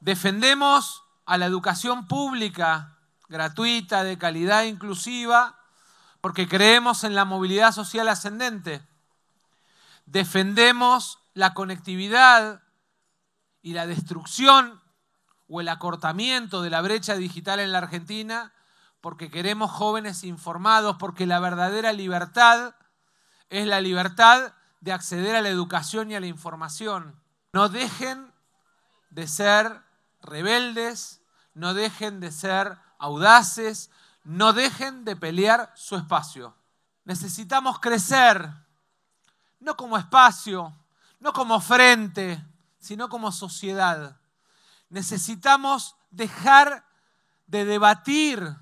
Defendemos a la educación pública, gratuita, de calidad e inclusiva, porque creemos en la movilidad social ascendente. Defendemos la conectividad y la destrucción o el acortamiento de la brecha digital en la Argentina, porque queremos jóvenes informados, porque la verdadera libertad es la libertad de acceder a la educación y a la información. No dejen de ser rebeldes, no dejen de ser audaces, no dejen de pelear su espacio. Necesitamos crecer, no como espacio, no como frente, sino como sociedad. Necesitamos dejar de debatir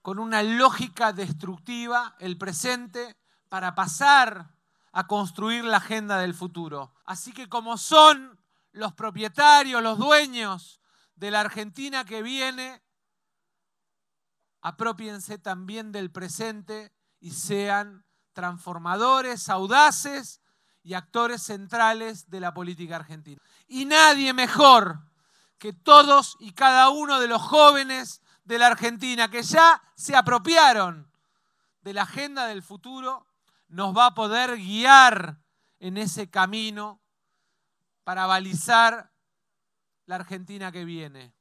con una lógica destructiva el presente para pasar a construir la agenda del futuro. Así que como son los propietarios, los dueños de la Argentina que viene, apropiense también del presente y sean transformadores, audaces y actores centrales de la política argentina. Y nadie mejor que todos y cada uno de los jóvenes de la Argentina que ya se apropiaron de la agenda del futuro, nos va a poder guiar en ese camino para balizar la Argentina que viene.